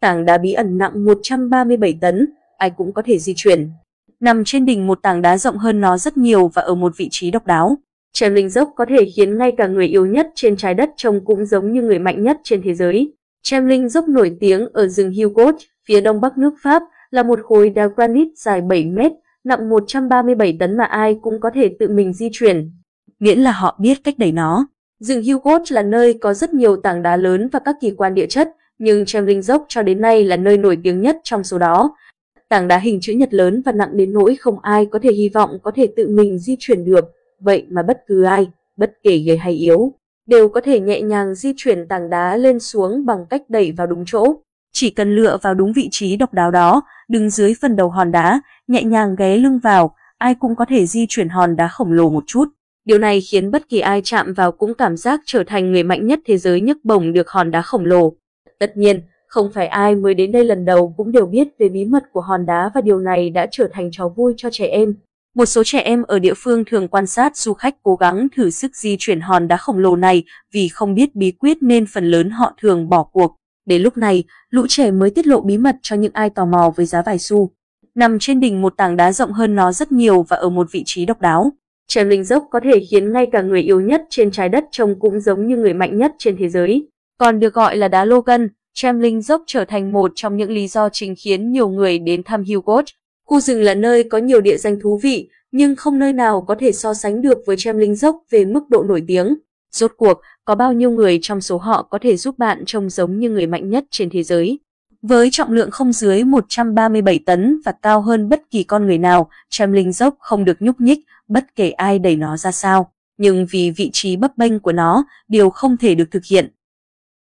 Tảng đá bí ẩn nặng 137 tấn, ai cũng có thể di chuyển. Nằm trên đỉnh một tảng đá rộng hơn nó rất nhiều và ở một vị trí độc đáo. Trèo linh dốc có thể khiến ngay cả người yếu nhất trên trái đất trông cũng giống như người mạnh nhất trên thế giới. Trèo linh dốc nổi tiếng ở rừng Hugot, phía đông bắc nước Pháp, là một khối đá granite dài 7 mét, nặng 137 tấn mà ai cũng có thể tự mình di chuyển, miễn là họ biết cách đẩy nó. Rừng Hugot là nơi có rất nhiều tảng đá lớn và các kỳ quan địa chất, nhưng Trembling Dốc cho đến nay là nơi nổi tiếng nhất trong số đó. Tảng đá hình chữ nhật lớn và nặng đến nỗi không ai có thể hy vọng có thể tự mình di chuyển được, vậy mà bất cứ ai, bất kể gầy hay yếu, đều có thể nhẹ nhàng di chuyển tảng đá lên xuống bằng cách đẩy vào đúng chỗ. Chỉ cần lựa vào đúng vị trí độc đáo đó, đứng dưới phần đầu hòn đá, nhẹ nhàng ghé lưng vào, ai cũng có thể di chuyển hòn đá khổng lồ một chút. Điều này khiến bất kỳ ai chạm vào cũng cảm giác trở thành người mạnh nhất thế giới nhấc bổng được hòn đá khổng lồ. Tất nhiên, không phải ai mới đến đây lần đầu cũng đều biết về bí mật của hòn đá và điều này đã trở thành trò vui cho trẻ em. Một số trẻ em ở địa phương thường quan sát du khách cố gắng thử sức di chuyển hòn đá khổng lồ này vì không biết bí quyết nên phần lớn họ thường bỏ cuộc. Đến lúc này, lũ trẻ mới tiết lộ bí mật cho những ai tò mò với giá vài xu. Nằm trên đỉnh một tảng đá rộng hơn nó rất nhiều và ở một vị trí độc đáo. Trèo linh dốc có thể khiến ngay cả người yếu nhất trên trái đất trông cũng giống như người mạnh nhất trên thế giới còn được gọi là đá Logan, Chamling Dốc trở thành một trong những lý do chính khiến nhiều người đến thăm Hugot. Cốt. Khu rừng là nơi có nhiều địa danh thú vị, nhưng không nơi nào có thể so sánh được với Chamling Dốc về mức độ nổi tiếng. Rốt cuộc, có bao nhiêu người trong số họ có thể giúp bạn trông giống như người mạnh nhất trên thế giới? Với trọng lượng không dưới 137 tấn và cao hơn bất kỳ con người nào, Chamling Dốc không được nhúc nhích, bất kể ai đẩy nó ra sao. Nhưng vì vị trí bấp bênh của nó, điều không thể được thực hiện.